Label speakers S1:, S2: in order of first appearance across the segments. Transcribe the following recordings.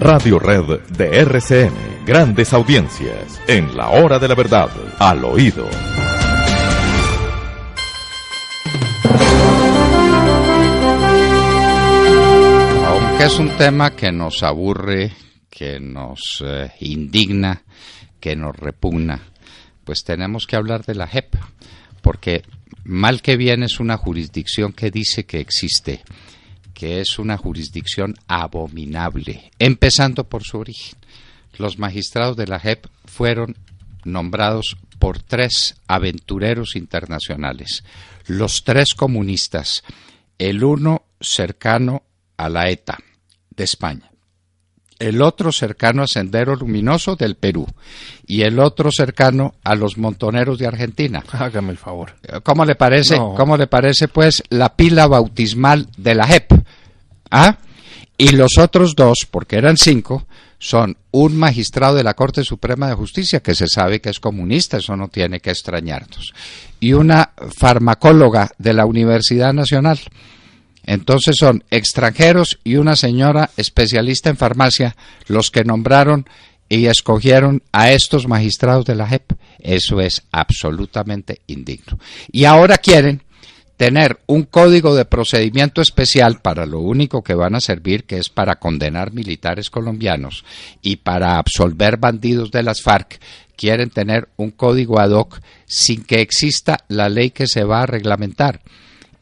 S1: Radio Red de RCN. Grandes audiencias. En la hora de la verdad. Al oído.
S2: Aunque es un tema que nos aburre, que nos eh, indigna, que nos repugna, pues tenemos que hablar de la JEP. Porque mal que bien es una jurisdicción que dice que existe que es una jurisdicción abominable, empezando por su origen. Los magistrados de la JEP fueron nombrados por tres aventureros internacionales, los tres comunistas, el uno cercano a la ETA de España, el otro cercano a Sendero Luminoso del Perú y el otro cercano a los Montoneros de Argentina. Hágame el favor. Eh, ¿Cómo le parece? le parece pues la pila bautismal de la JEP? ¿Ah? Y los otros dos, porque eran cinco, son un magistrado de la Corte Suprema de Justicia, que se sabe que es comunista, eso no tiene que extrañarnos, y una farmacóloga de la Universidad Nacional. Entonces son extranjeros y una señora especialista en farmacia los que nombraron y escogieron a estos magistrados de la JEP. Eso es absolutamente indigno. Y ahora quieren tener un código de procedimiento especial para lo único que van a servir, que es para condenar militares colombianos y para absolver bandidos de las FARC. Quieren tener un código ad hoc sin que exista la ley que se va a reglamentar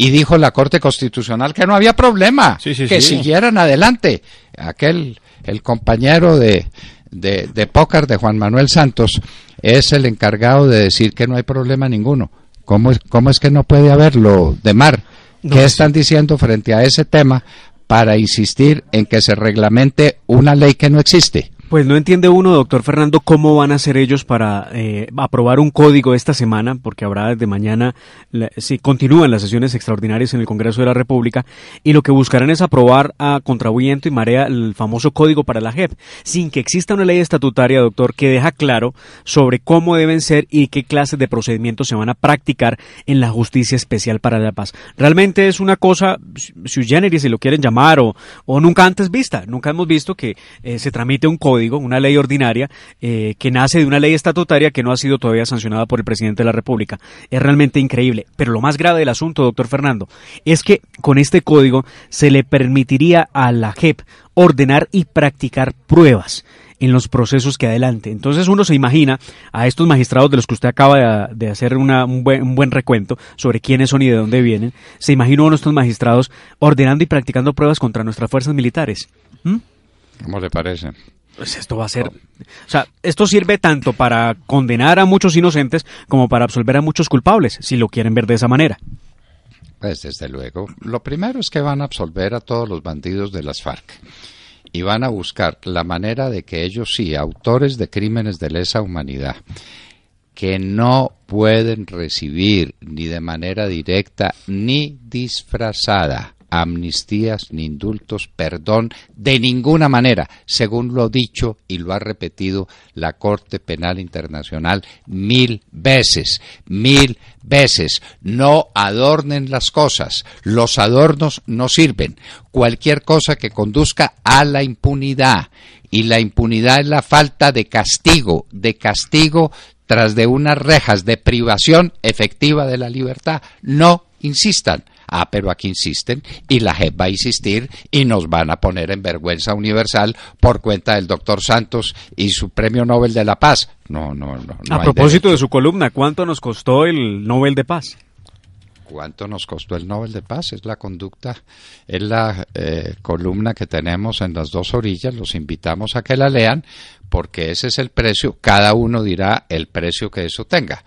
S2: y dijo la Corte Constitucional que no había problema, que siguieran adelante. Aquel, el compañero de, de, de pócar de Juan Manuel Santos, es el encargado de decir que no hay problema ninguno. ¿Cómo, cómo es que no puede haberlo de mar? ¿Qué están diciendo frente a ese tema para insistir en que se reglamente una ley que no existe?
S1: Pues no entiende uno, doctor Fernando, cómo van a hacer ellos para eh, aprobar un código esta semana, porque habrá desde mañana, si continúan las sesiones extraordinarias en el Congreso de la República, y lo que buscarán es aprobar a Contrabuyento y marea el famoso código para la JEP, sin que exista una ley estatutaria, doctor, que deja claro sobre cómo deben ser y qué clases de procedimientos se van a practicar en la Justicia Especial para la Paz. Realmente es una cosa, si generis, si lo quieren llamar, o, nunca antes vista. Nunca hemos visto que eh, se tramite un código una ley ordinaria, eh, que nace de una ley estatutaria que no ha sido todavía sancionada por el presidente de la República. Es realmente increíble. Pero lo más grave del asunto, doctor Fernando, es que con este código se le permitiría a la JEP ordenar y practicar pruebas en los procesos que adelante. Entonces uno se imagina a estos magistrados de los que usted acaba de, hacer un, buen, recuento sobre quiénes son y de dónde vienen, se imagina a estos magistrados ordenando y practicando pruebas contra nuestras fuerzas militares.
S2: ¿Mm? ¿Cómo le parece?
S1: pues esto va a ser... O sea, esto sirve tanto para condenar a muchos inocentes como para absolver a muchos culpables, si lo quieren ver de esa manera.
S2: Pues desde luego. Lo primero es que van a absolver a todos los bandidos de las FARC y van a buscar la manera de que ellos sí, autores de crímenes de lesa humanidad, que no pueden recibir ni de manera directa ni disfrazada amnistías, ni indultos, perdón, de ninguna manera, según lo dicho y lo ha repetido la Corte Penal Internacional mil veces, mil veces. No adornen las cosas, los adornos no sirven. Cualquier cosa que conduzca a la impunidad. Y la impunidad es la falta de castigo, de castigo tras de unas rejas de privación efectiva de la libertad. No insistan. Ah, pero aquí insisten y la JEP va a insistir y nos van a poner en vergüenza universal por cuenta del doctor Santos y su premio Nobel de la Paz. No, no, no. a propósito de su columna, ¿cuánto nos costó el Nobel de Paz? cuánto nos costó el Nobel de Paz. Es la conducta, es la eh, columna que tenemos en las dos orillas. Los invitamos a que la lean porque ese es el precio. Cada uno dirá el precio que eso tenga.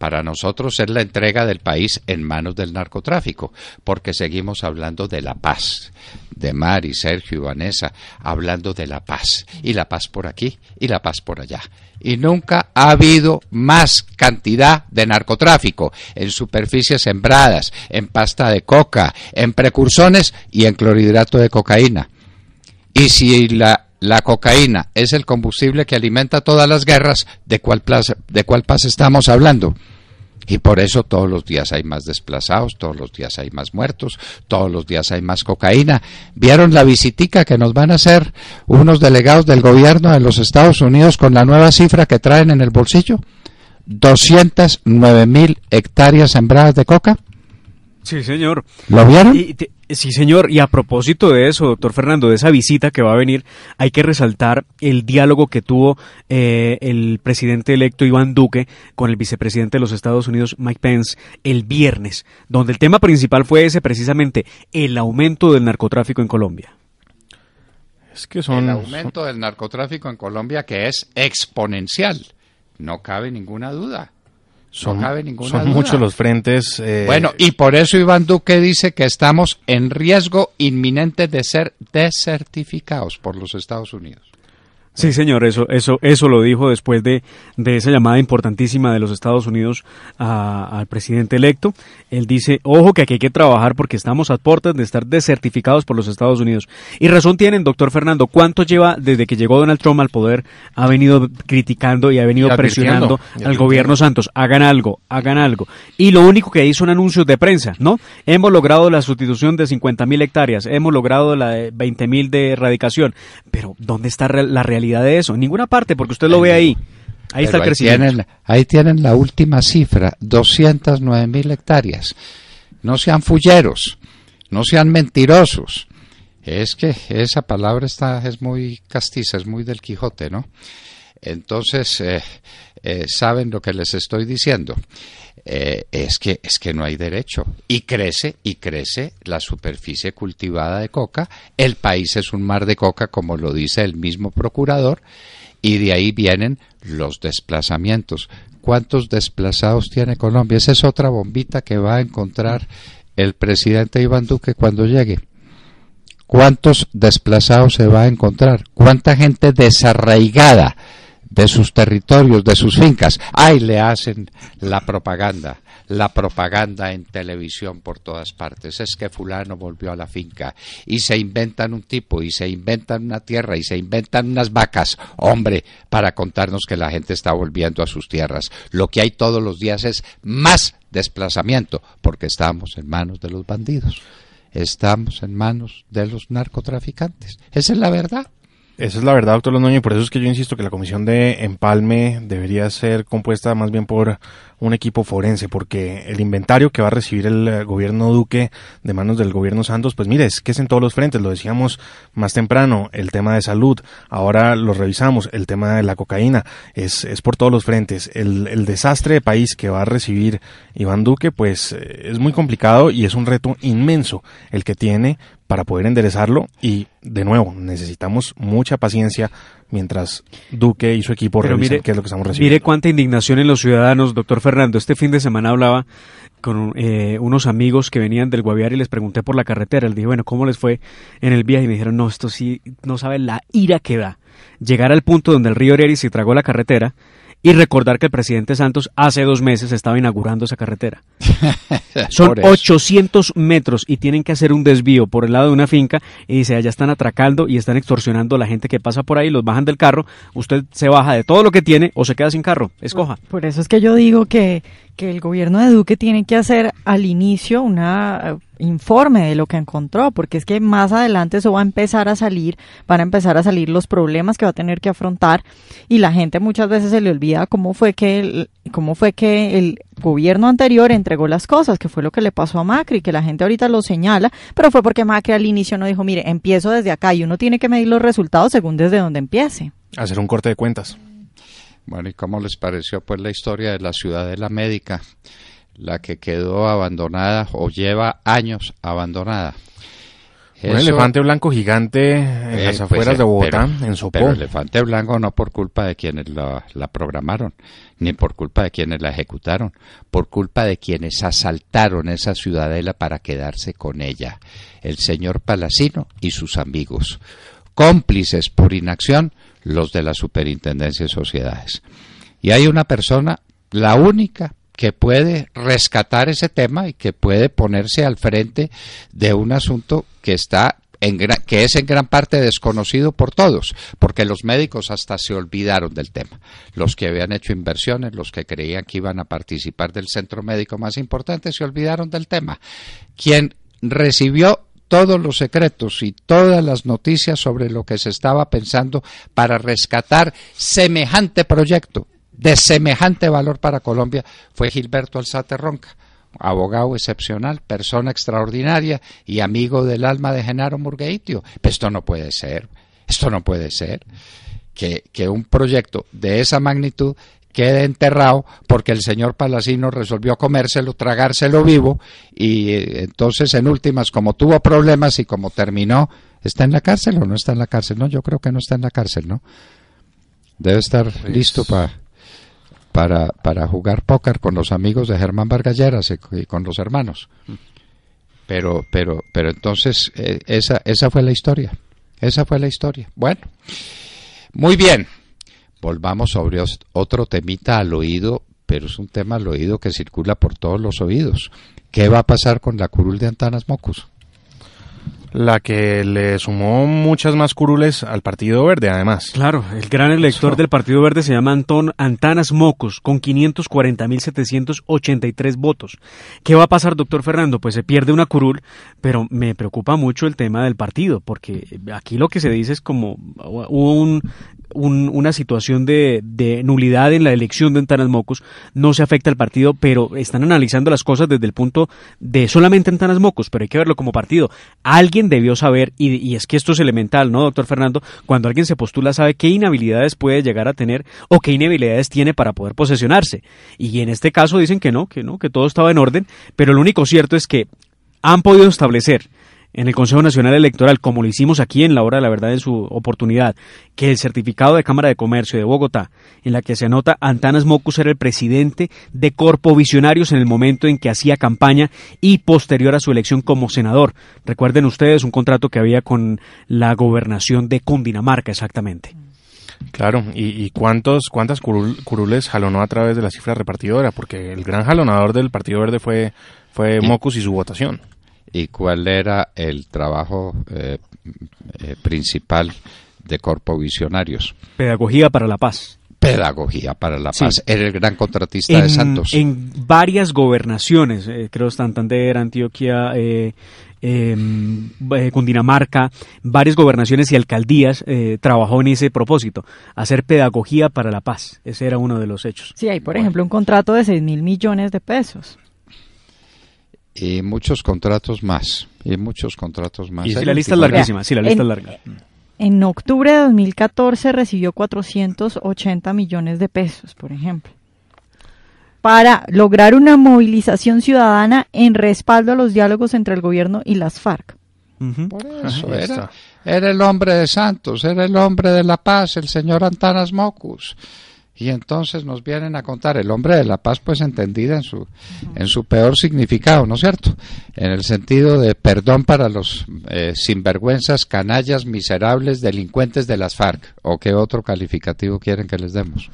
S2: Para nosotros es la entrega del país en manos del narcotráfico, porque seguimos hablando de la paz, de Mari, Sergio y Vanessa, hablando de la paz, y la paz por aquí y la paz por allá. Y nunca ha habido más cantidad de narcotráfico en superficies sembradas, en pasta de coca, en precursores y en clorhidrato de cocaína. Y si la la cocaína es el combustible que alimenta todas las guerras, ¿de cuál, plaza, de cuál paz estamos hablando? Y por eso todos los días hay más desplazados, todos los días hay más muertos, todos los días hay más cocaína. ¿Vieron la visitica que nos van a hacer unos delegados del gobierno de los Estados Unidos con la nueva cifra que traen en el bolsillo? 209 mil hectáreas sembradas de coca.
S1: Sí, señor. ¿Lo vieron? Sí, señor. Y a propósito de eso, doctor Fernando, de esa visita que va a venir, hay que resaltar el diálogo que tuvo eh, el presidente electo Iván Duque con el vicepresidente de los Estados Unidos, Mike Pence, el viernes, donde el tema principal fue ese precisamente, el aumento del narcotráfico en Colombia. Es que son... El
S2: aumento del narcotráfico en Colombia que es exponencial, no cabe ninguna duda. Son, muchos los frentes. Eh, bueno, y por eso Iván Duque dice que estamos en riesgo inminente de ser desertificados
S1: por los Estados Unidos. Sí, señor, eso, eso, eso lo dijo después de, de esa llamada importantísima de los Estados Unidos al presidente electo. Él dice, ojo que aquí hay que trabajar porque estamos a puertas de estar desertificados por los Estados Unidos. Y razón tienen, doctor Fernando, ¿cuánto lleva desde que llegó Donald Trump al poder? Ha venido criticando y ha venido presionando al gobierno Santos. Hagan algo, hagan algo. Y lo único que hizo son anuncios de prensa, ¿no? Hemos logrado la sustitución de 50.000 hectáreas, hemos logrado la de de erradicación, pero ¿dónde está la realidad? de eso. En ninguna parte, porque usted lo ve ahí. Ahí está el
S2: Ahí tienen, la última cifra, 209 mil hectáreas. No sean fulleros, no sean mentirosos. Es que esa palabra está, es muy castiza, es muy del Quijote, ¿no? Entonces, eh, eh, saben lo que les estoy diciendo. Eh, es, que, es que no hay derecho. Y crece, y crece la superficie cultivada de coca. El país es un mar de coca, como lo dice el mismo procurador, y de ahí vienen los desplazamientos. ¿Cuántos desplazados tiene Colombia? Esa es otra bombita que va a encontrar el presidente Iván Duque cuando llegue. ¿Cuántos desplazados se va a encontrar? ¿Cuánta gente desarraigada? de sus territorios, de sus fincas. Ahí le hacen la propaganda, la propaganda en televisión por todas partes. Es que fulano volvió a la finca y se inventan un tipo y se inventan una tierra y se inventan unas vacas, hombre, para contarnos que la gente está volviendo a sus tierras. Lo que hay todos los días es más desplazamiento, porque estamos en manos de los bandidos. Estamos en manos de los narcotraficantes. Esa es la verdad. Esa es la verdad, doctor Londoño, y por eso es que yo insisto que la comisión de
S3: empalme debería ser compuesta más bien por un equipo forense, porque el inventario que va a recibir el eh, gobierno Duque de manos del gobierno Santos, pues mire, es que es en todos los frentes, lo decíamos más temprano, el tema de salud, ahora lo revisamos, el tema de la cocaína, es, es por todos los frentes. El, desastre de país que va a recibir Iván Duque, pues eh, es muy complicado y es un reto inmenso el que tiene para poder enderezarlo y de nuevo necesitamos mucha paciencia mientras Duque y su equipo revisen revisan qué es lo que estamos recibiendo. Mire
S1: cuánta indignación en los ciudadanos, doctor Fernando, este fin de semana hablaba con eh, unos amigos que venían del Guaviare y les pregunté por la carretera. Les dije, bueno, ¿cómo les fue en el viaje? Y me dijeron, no, esto sí, no saben la ira que da. Llegar al punto donde el río Ereris se tragó la carretera y recordar que el presidente Santos hace dos meses estaba inaugurando esa carretera. Son 800 metros y tienen que hacer un desvío por el lado de una finca y dice, allá están atracando y están extorsionando a la gente que pasa por ahí, los bajan del carro, usted se baja de todo lo que tiene o se queda sin carro, escoja.
S4: Por eso es que yo digo que, que el gobierno de Duque tiene que hacer al inicio un eh, informe de lo que encontró, porque es que más adelante eso va a empezar a salir, van a empezar a salir los problemas que va a tener que afrontar y la gente muchas veces se le olvida cómo fue que el, cómo fue que el gobierno anterior entregó las cosas, que fue lo que le pasó a Macri, que la gente ahorita lo señala, pero fue porque Macri al inicio no dijo, mire, empiezo desde acá y uno tiene que medir los resultados según desde donde empiece.
S2: Hacer un corte de cuentas. Bueno, ¿y cómo les pareció pues la historia de la Ciudadela Médica, la que quedó abandonada o lleva años abandonada? un elefante blanco gigante en eh, las pues, afueras de Bogotá, en Sopó. Pero elefante blanco no por culpa de quienes la, la, programaron, ni por culpa de quienes la ejecutaron, por culpa de quienes asaltaron esa ciudadela para quedarse con ella, el señor Palacino y sus amigos cómplices por inacción los de la superintendencia de sociedades. Y hay una persona, la única, que puede rescatar ese tema y que puede ponerse al frente de un asunto que está en que es en gran parte desconocido por todos, porque los médicos hasta se olvidaron del tema. Los que habían hecho inversiones, los que creían que iban a participar del centro médico más importante, se olvidaron del tema. Quien recibió todos los secretos y todas las noticias sobre lo que se estaba pensando para rescatar semejante proyecto de semejante valor para Colombia fue Gilberto Alzate Ronca, abogado excepcional, persona extraordinaria y amigo del alma de Genaro Murgueitio. Pues esto no puede ser, esto no puede ser. Que, que, un proyecto de esa magnitud quede enterrado porque el señor Palacino resolvió comérselo, tragárselo vivo y eh, entonces en últimas como tuvo problemas y como terminó, ¿está en la cárcel o no está en la cárcel? No, yo creo que no está en la cárcel, ¿no? Debe estar pues listo para para, para jugar póker con los amigos de Germán Vargalleras y con los hermanos. Pero, pero, pero entonces eh, esa, esa fue la historia. Esa fue la historia. Bueno, muy bien volvamos sobre otro temita al oído, pero es un tema al oído que circula por todos los oídos. ¿Qué va a pasar con la curul de Antanas Mocus? La que le sumó
S3: muchas más curules al Partido Verde, además.
S1: Claro, el gran elector del Partido Verde se llama Antón Antanas Mocos con 540.783 votos. ¿Qué va a pasar, doctor Fernando? Pues se pierde una curul, pero me preocupa mucho el tema del partido, porque aquí lo que se dice es como un una situación de, nulidad en la elección de Antanas Mocos, no se afecta al partido, pero están analizando las cosas desde el punto de solamente Antanas Mocos, pero hay que verlo como partido. Alguien debió saber, y, y es que esto es elemental, ¿no, doctor Fernando? Cuando alguien se postula sabe qué inhabilidades puede llegar a tener o qué inhabilidades tiene para poder posesionarse. Y en este caso dicen que no, que no, que todo estaba en orden, pero lo único cierto es que han podido establecer en el Consejo Nacional Electoral, como lo hicimos aquí en la hora de la verdad en su oportunidad, que el certificado de Cámara de Comercio de Bogotá, en la que se anota Antanas Mocus era el presidente de Corpo Visionarios en el momento en que hacía campaña y posterior a su elección como senador. Recuerden ustedes un contrato que había con la gobernación de Cundinamarca, exactamente. Claro, y, cuántos, cuántas
S3: curules jalonó a través de la cifra repartidora, porque el gran jalonador del Partido Verde fue, fue Mocus y su votación
S2: y cuál era el trabajo eh, eh, principal de Corpo Visionarios.
S1: Pedagogía para la paz.
S2: Pedagogía para la Paz. Era el gran contratista de Santos.
S1: En varias gobernaciones, eh, creo Santander, Antioquia, em, eh, Cundinamarca, varias gobernaciones y alcaldías trabajó en ese propósito, hacer pedagogía para la paz. Ese era uno de los hechos. Sí, hay por
S4: ejemplo un contrato de 6 mil millones de pesos
S2: y muchos contratos más. Y muchos contratos más. Y la lista es larguísima, la lista en, es larga.
S4: En octubre de 2014 recibió 480 millones de pesos, por ejemplo, para lograr una movilización ciudadana en respaldo a los diálogos entre el gobierno y las FARC.
S2: Por eso era, era, el hombre de Santos, era el hombre de la paz, el señor Antanas Mocus y entonces nos vienen a contar el hombre de la paz pues entendida en su en su peor significado no es cierto en el sentido de perdón para los eh, sinvergüenzas canallas miserables delincuentes de las FARC o qué otro calificativo quieren que les demos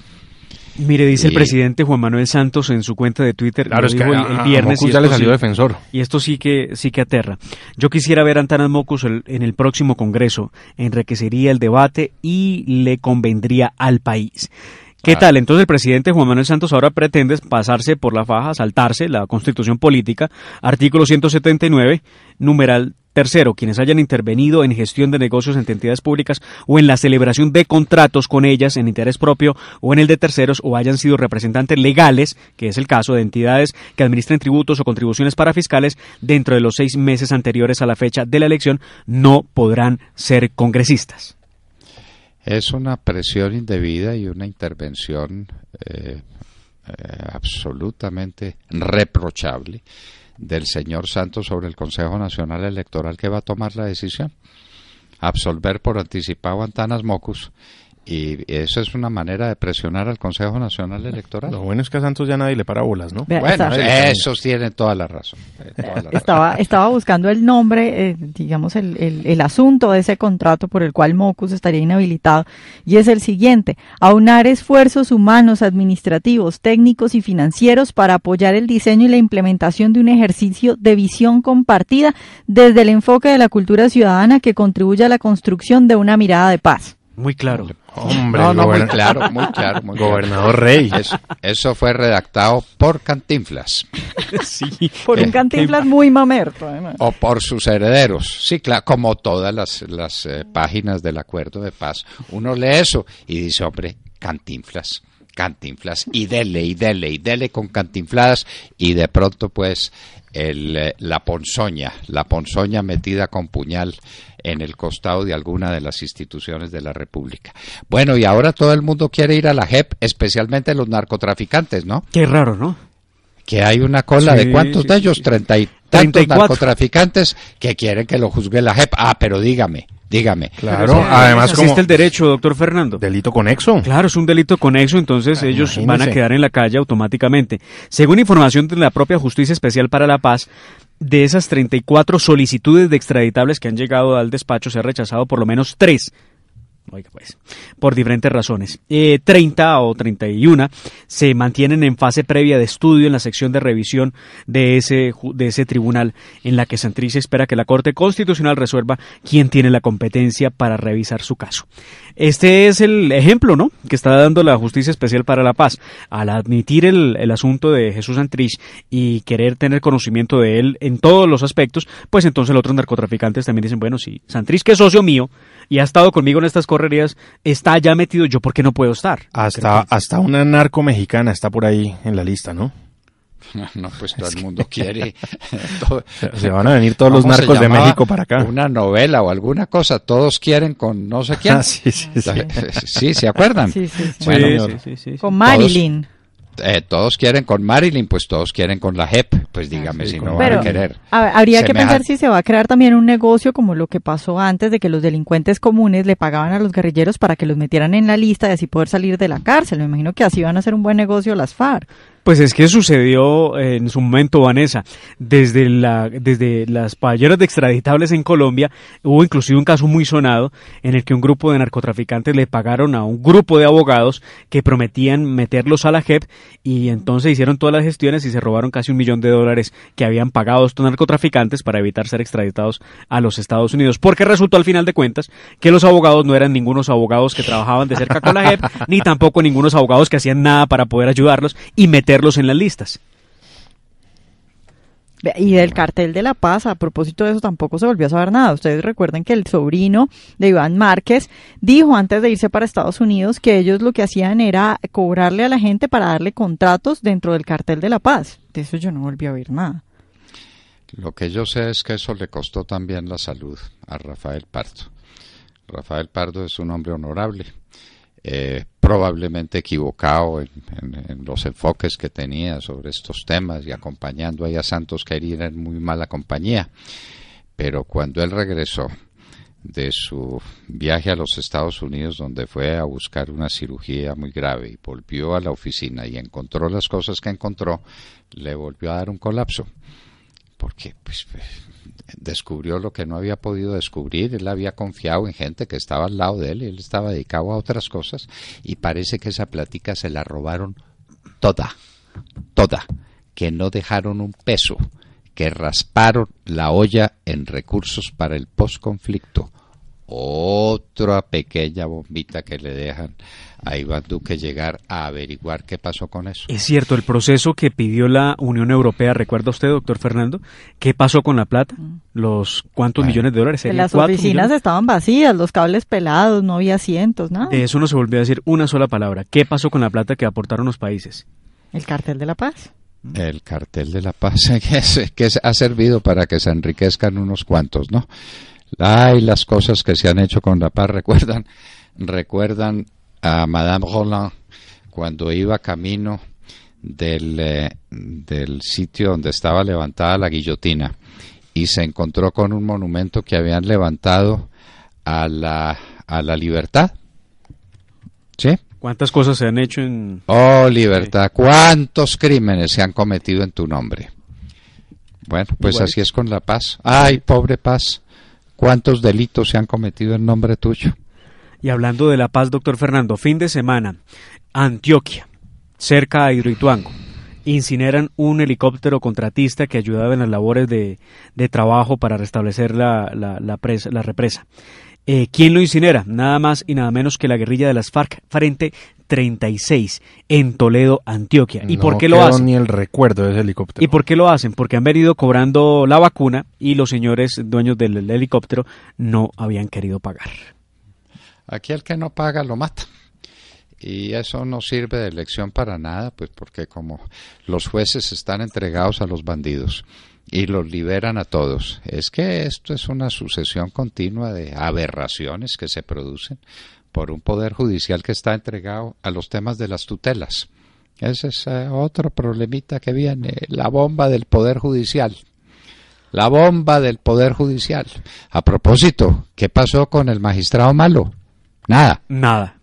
S1: Mire, dice el presidente Juan Manuel Santos en su cuenta de Twitter, claro, es que, el, viernes. y, salió defensor. y esto sí que, sí que aterra. Yo quisiera ver a Antanas Mocus en el próximo Congreso. Enriquecería el debate y le convendría al país. ¿Qué tal? Entonces el presidente Juan Manuel Santos ahora pretende pasarse por la faja, saltarse la constitución política, artículo 179, numeral Tercero, quienes hayan intervenido en gestión de negocios entre entidades públicas o en la celebración de contratos con ellas en interés propio o en el de terceros o hayan sido representantes legales, que es el caso de entidades que administren tributos o contribuciones para fiscales dentro de los seis meses anteriores a la fecha de la elección, no podrán ser congresistas.
S2: Es una presión indebida y una intervención eh, eh, absolutamente reprochable del señor Santos sobre el Consejo Nacional Electoral que va a tomar la decisión. Absolver por anticipado Antanas Mocus y eso es una manera de presionar al Consejo Nacional Electoral. Lo bueno es que a Santos ya nadie le para bolas, ¿no?
S3: bueno, eso
S2: tiene toda la razón.
S4: estaba, estaba buscando el nombre, eh, digamos, el, asunto de ese contrato por el cual Mocus estaría inhabilitado, y es el siguiente, aunar esfuerzos humanos, administrativos, técnicos y financieros para apoyar el diseño y la implementación de un ejercicio de visión compartida desde el enfoque de la cultura ciudadana que contribuya a la construcción de una mirada de paz.
S1: Muy claro. Hombre, muy claro, muy claro. gobernador
S2: Reyes, Rey. Eso, fue redactado por Cantinflas.
S4: Sí, por un eh, Cantinflas eh, muy mamerto,
S2: O por sus herederos. Sí, claro, como todas las, las eh, páginas del Acuerdo de Paz. Uno lee eso y dice, hombre, Cantinflas. Cantinflas y dele y dele y dele con Cantinflas y de pronto pues el, eh, la ponzoña, la ponzoña metida con puñal en el costado de alguna de las instituciones de la República. Bueno, y ahora todo el mundo quiere ir a la JEP, especialmente los narcotraficantes, ¿no? Qué raro, ¿no? Que hay una cola de cuántos de ellos, treinta y tantos narcotraficantes que quieren que lo juzgue la JEP. Ah, pero dígame, Dígame. Claro, además como el
S1: derecho, doctor Fernando. Delito conexo. Claro, es un delito conexo, entonces ah, ellos van a quedar en la calle automáticamente. Según información de la propia Justicia Especial para la Paz, de esas 34 solicitudes de extraditables que han llegado al despacho, se ha rechazado por lo menos tres pues, por diferentes razones. 30 eh, o 31 se mantienen en fase previa de estudio en la sección de revisión de ese, de ese tribunal, en la que Santrich espera que la Corte Constitucional resuelva quién tiene la competencia para revisar su caso. Este es el ejemplo, ¿no?, que está dando la Justicia Especial para la Paz. Al admitir el, asunto de Jesús Santrich y querer tener conocimiento de él en todos los aspectos, pues entonces los otros narcotraficantes también dicen, bueno, si Santrich que es socio mío y ha estado conmigo en estas cosas, correrías está ya metido, yo porque no puedo estar. Hasta, hasta
S3: una narco mexicana está por ahí en la lista, ¿no?
S2: No, pues todo el mundo quiere. se van a venir todos los narcos de México para acá. Una novela o alguna cosa, todos quieren con no sé quién. Ah, sí, sí, sí. sí, ¿se acuerdan? Sí, sí,
S4: sí. Con Marilyn.
S2: Eh, todos quieren con Marilyn, pues todos quieren con la JEP, pues ah, dígame si no
S4: van a querer. habría que pensar si se va a crear también un negocio como lo que pasó antes de que los delincuentes comunes le pagaban a los guerrilleros para que los metieran en la lista y así poder salir de la cárcel. Me imagino que así van a hacer un buen negocio las FARC.
S1: Pues es que sucedió eh, en su momento, Vanessa, desde, la, desde las payeras de extraditables en Colombia, hubo inclusive un caso muy sonado en el que un grupo de narcotraficantes le pagaron a un grupo de abogados que prometían meterlos a la JEP y entonces hicieron todas las gestiones y se robaron casi un millón de dólares que habían pagado estos narcotraficantes para evitar ser extraditados a los Estados Unidos, porque resultó al final de cuentas que los abogados no eran ningunos abogados que trabajaban de cerca con la JEP, ni tampoco ningunos abogados que hacían nada para poder ayudarlos y meter en las listas.
S4: Y del cartel de La Paz, a propósito de eso, tampoco se volvió a saber nada. Ustedes recuerden que el sobrino de Iván Márquez dijo antes de irse para Estados Unidos que ellos lo que hacían era cobrarle a la gente para darle contratos dentro del cartel de La Paz. De eso yo no volví a oír nada.
S2: Lo que yo sé es que eso le costó también la salud a Rafael Pardo. Rafael Pardo es un hombre honorable, eh, probablemente equivocado en, los enfoques que tenía sobre estos temas y acompañando a Santos Querir en muy mala compañía. Pero cuando él regresó de su viaje a los Estados Unidos donde fue a buscar una cirugía muy grave y volvió a la oficina y encontró las cosas que encontró, le volvió a dar un colapso porque pues, pues, descubrió lo que no había podido descubrir, él había confiado en gente que estaba al lado de él, él estaba dedicado a otras cosas y parece que esa plática se la robaron toda, toda, que no dejaron un peso, que rasparon la olla en recursos para el posconflicto otra pequeña bombita que le dejan a Iván Duque llegar a averiguar qué pasó con eso. Es cierto, el
S1: proceso que pidió la Unión Europea, recuerda usted, doctor Fernando, ¿qué pasó con la plata? Mm. ¿Los cuántos millones de dólares? Las oficinas
S4: estaban vacías, los cables pelados, no había asientos, nada.
S1: eso no se volvió a decir una sola palabra. ¿Qué pasó con la plata que aportaron los países? El cartel de la paz.
S2: Mm. El cartel de la paz que, que ha servido para que se enriquezcan unos cuantos, ¿no? Ay, las cosas que se han hecho con la paz recuerdan, recuerdan a Madame Roland cuando iba camino del, eh, del sitio donde estaba levantada la guillotina y se encontró con un monumento que habían levantado a la, a la libertad. ¿Sí?
S1: ¿Cuántas cosas se han hecho en...
S2: Oh, libertad, ¿cuántos crímenes se han cometido en tu nombre? Bueno, pues así es con la paz. Ay, pobre paz cuántos delitos se han cometido en nombre tuyo.
S1: Y hablando de la paz, doctor Fernando, fin de semana, Antioquia, cerca a Hidroituango, incineran un helicóptero contratista que ayudaba en las labores de, trabajo para restablecer la, la, la, presa, la represa. Eh, ¿Quién lo incinera? Nada más y nada menos que la guerrilla de las FARC frente 36 en Toledo, Antioquia. ¿Y por qué lo hacen? ni el
S3: recuerdo de ese helicóptero.
S1: ¿Y por qué lo hacen? Porque han venido cobrando la vacuna y los señores dueños del helicóptero no habían querido pagar.
S2: Aquí el que no paga lo mata. Y eso no sirve de lección para nada, pues porque como los jueces están entregados a los bandidos y los liberan a todos. Es que esto es una sucesión continua de aberraciones que se producen por un poder judicial que está entregado a los temas de las tutelas. Ese es otro problemita que viene, la bomba del poder judicial. La bomba del poder judicial. A propósito, ¿qué pasó con el magistrado malo? Nada. Nada.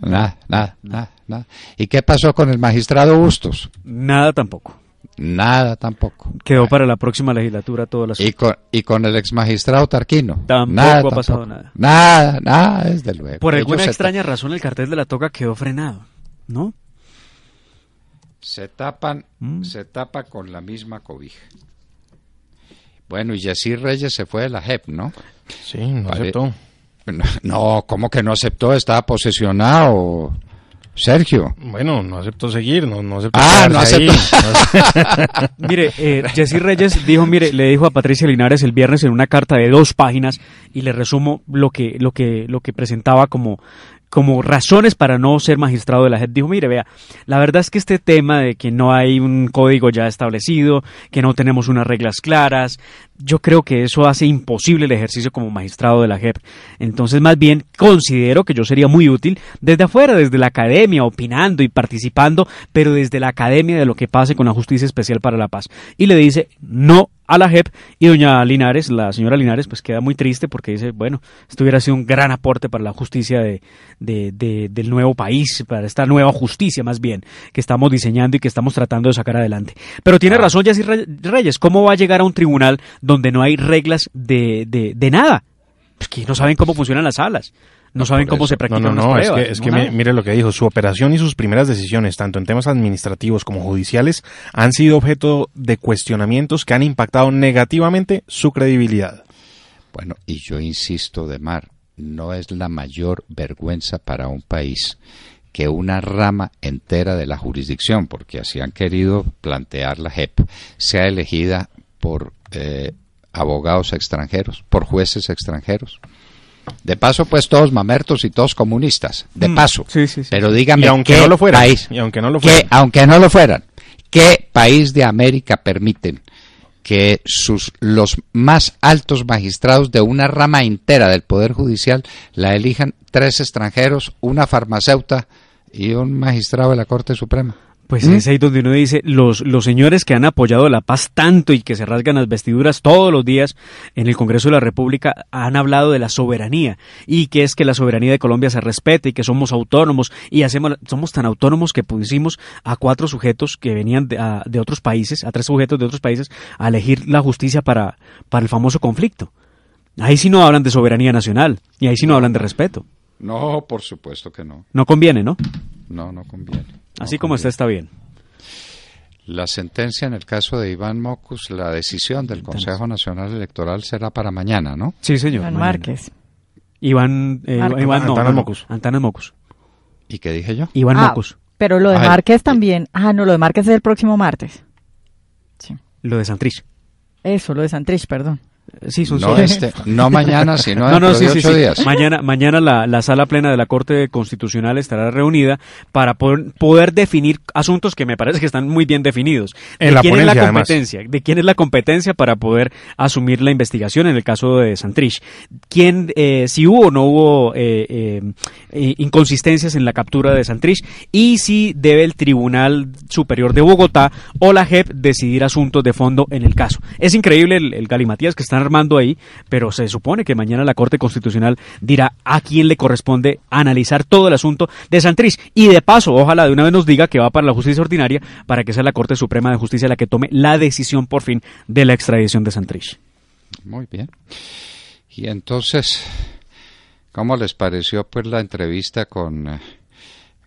S2: Nada, nada, nada, nada. ¿Y qué pasó con el magistrado Bustos? Nada tampoco. Nada tampoco. Quedó para la próxima legislatura todas las... Y y con el ex magistrado Tarquino. Tampoco ha pasado nada. Nada, nada, desde luego. Por alguna extraña
S1: razón el cartel de la toca quedó frenado, ¿no?
S2: Se tapan, mm. se tapa con la misma cobija. Bueno, y Yesir Reyes se fue de la JEP, ¿no? Sí, no aceptó. No, ¿cómo que no aceptó? Estaba posesionado. Sergio. Bueno,
S3: no acepto seguir, no, no acepto. Ah, no aceptó. mire, eh, Jesse
S1: Reyes dijo, mire, le dijo a Patricia Linares el viernes en una carta de dos páginas y le resumo lo que, lo que, lo que presentaba como como razones para no ser magistrado de la JEP, dijo, mire, vea, la verdad es que este tema de que no hay un código ya establecido, que no tenemos unas reglas claras, yo creo que eso hace imposible el ejercicio como magistrado de la JEP. Entonces, más bien, considero que yo sería muy útil desde afuera, desde la academia, opinando y participando, pero desde la academia de lo que pase con la Justicia Especial para la Paz. Y le dice, no a la JEP y doña Linares, la señora Linares, pues queda muy triste porque dice, bueno, esto hubiera sido un gran aporte para la justicia de, de, del nuevo país, para esta nueva justicia más bien, que estamos diseñando y que estamos tratando de sacar adelante. Pero tiene ah. razón sí, Reyes, ¿cómo va a llegar a un tribunal donde no hay reglas de, de, de nada? Pues que no saben cómo funcionan las salas. No saben cómo se practican no, no, Es que, mire,
S3: lo que dijo, su operación y sus primeras decisiones, tanto en temas administrativos como judiciales, han sido objeto de cuestionamientos que han impactado
S2: negativamente su credibilidad. Bueno, y yo insisto, de Mar, no es la mayor vergüenza para un país que una rama entera de la jurisdicción, porque así han querido plantear la JEP, sea elegida por eh, abogados extranjeros, por jueces extranjeros. De paso, pues todos mamertos y todos comunistas. De mm, paso. Pero dígame, aunque no lo fueran, país? Y
S3: aunque no lo fueran.
S2: aunque no lo fueran, ¿qué país de América permiten que sus, los más altos magistrados de una rama entera del Poder Judicial la elijan tres extranjeros, una farmacéutica y un magistrado de la Corte
S1: Suprema? Pues ¿Mm? es ahí donde uno dice, los, los señores que han apoyado la paz tanto y que se rasgan las vestiduras todos los días en el Congreso de la República han hablado de la soberanía y que es que la soberanía de Colombia se respete y que somos autónomos y hacemos, somos tan autónomos que pudimos a cuatro sujetos que venían de, otros países, a tres sujetos de otros países, a elegir la justicia para, para el famoso conflicto. Ahí sí no hablan de soberanía nacional y ahí sí no hablan de respeto. No,
S2: por supuesto que no.
S1: No conviene, ¿no?
S2: No, no conviene. Así como está, está bien. La sentencia en el caso de Iván Mocus, la decisión del Consejo Nacional Electoral será para mañana, ¿no? Sí, señor. Iván Márquez.
S1: Iván, eh, Iván Antanas Mocus. Antanas ¿Y qué dije yo? Iván ah, Mocus. Pero lo de ah,
S4: Márquez también. Ah, no, lo de Márquez es el próximo martes.
S1: Sí. Lo de Santrich.
S4: Eso, lo de Santrich, perdón. Este, no, mañana, sino en días. Mañana,
S1: mañana la, sala plena de la Corte Constitucional estará reunida para poder, definir asuntos que me parece que están muy bien definidos. ¿De quién es la competencia? ¿De quién es la competencia para poder asumir la investigación en el caso de Santrich? ¿Quién, eh, si hubo o no hubo eh, eh, inconsistencias en la captura de Santrich? ¿Y si debe el Tribunal Superior de Bogotá o la JEP decidir asuntos de fondo en el caso? Es increíble el, galimatías que está armando ahí, pero se supone que mañana la Corte Constitucional dirá a quién le corresponde analizar todo el asunto de Santrich. Y de paso, ojalá de una vez nos diga que va para la justicia ordinaria para que sea la Corte Suprema de Justicia la que tome la decisión por fin de la extradición de Santrich.
S2: Muy bien. Y entonces, ¿cómo les pareció pues la entrevista con, eh,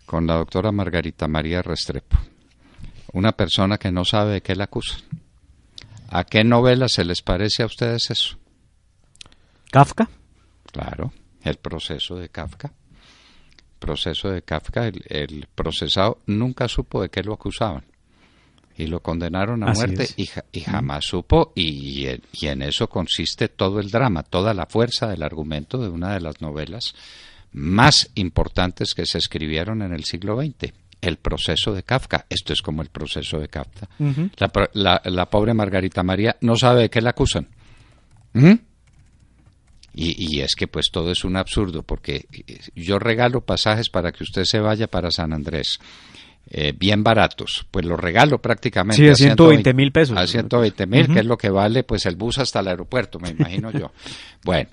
S2: con la doctora Margarita María Restrepo? Una persona que no sabe de qué la acusan. ¿A qué novela se les parece a ustedes eso? Kafka. Claro, el proceso de Kafka. Proceso de Kafka, el, procesado nunca supo de qué lo acusaban y lo condenaron a muerte y, y, jamás supo y, y, en eso consiste todo el drama, toda la fuerza del argumento de una de las novelas más importantes que se escribieron en el siglo XX el proceso de Kafka. Esto es como el proceso de Kafka. la, pobre Margarita María no sabe de qué la acusan. ¿Mm? Y, es que pues todo es un absurdo, porque eh, yo regalo pasajes para que usted se vaya para San Andrés. Eh, bien baratos, pues los regalo prácticamente. Sí, a 120 mil pesos. A 120 mil, que es lo que vale pues el bus hasta el aeropuerto, me imagino yo. Bueno,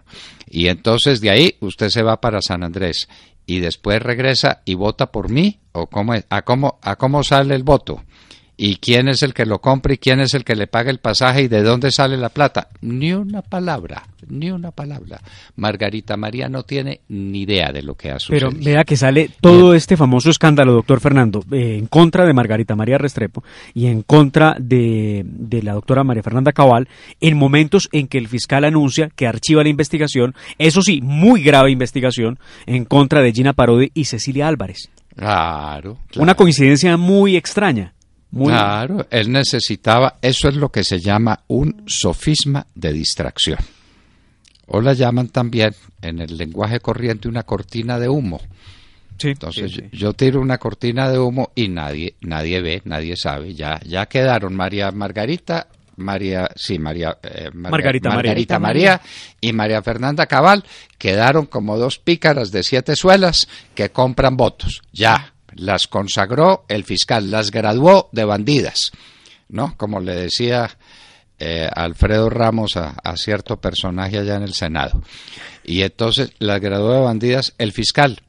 S2: y entonces de ahí usted se va para San Andrés y después regresa y vota por mí o cómo es? a cómo a cómo sale el voto y quién es el que lo compra y quién es el que le paga el pasaje y de dónde sale la plata. Ni una palabra, ni una palabra. Margarita María no tiene ni idea de lo que ha sucedido. Pero
S1: vea que sale todo este famoso escándalo, doctor Fernando, eh, en contra de Margarita María Restrepo y en contra de, la doctora María Fernanda Cabal, en momentos en que el fiscal anuncia que archiva la investigación, eso sí, muy grave investigación, en contra de Gina Parodi y Cecilia Álvarez.
S2: claro. Una
S1: coincidencia muy extraña
S2: claro, él necesitaba, eso es lo que se llama un sofisma de distracción. O la llaman también en el lenguaje corriente una cortina de humo. Entonces Yo, tiro una cortina de humo y nadie, nadie ve, nadie sabe. Ya, ya quedaron María Margarita, María, sí, María, eh, Margarita, Margarita, María y María Fernanda Cabal quedaron como dos pícaras de siete suelas que compran votos. Ya, las consagró el fiscal, las graduó de bandidas, ¿no? Como le decía eh, Alfredo Ramos a, a, cierto personaje allá en el Senado. Y entonces las graduó de bandidas el fiscal.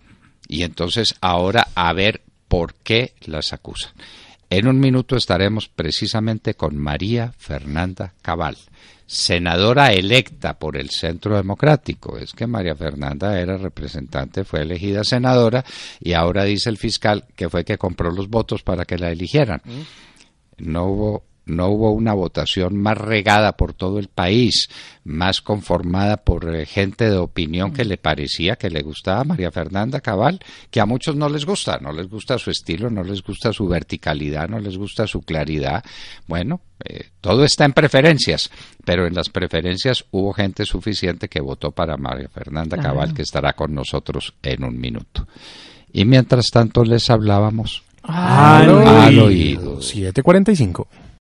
S2: Y entonces ahora a ver por qué las acusan. En un minuto estaremos precisamente con María Fernanda Cabal, senadora electa por el Centro Democrático. Es que María Fernanda era representante, fue elegida senadora y ahora dice el fiscal que fue que compró los votos para que la eligieran.
S4: Mm.
S2: No hubo no hubo una votación más regada por todo el país, más conformada por eh, gente de opinión que mm. le parecía que le gustaba a María Fernanda Cabal, que a muchos no les gusta, no les gusta su estilo, no les gusta su verticalidad, no les gusta su claridad. Bueno, eh, todo está en preferencias, pero en las preferencias hubo gente suficiente que votó para María Fernanda Cabal, que estará con nosotros en un minuto. Y mientras tanto les hablábamos al, al oído. 745.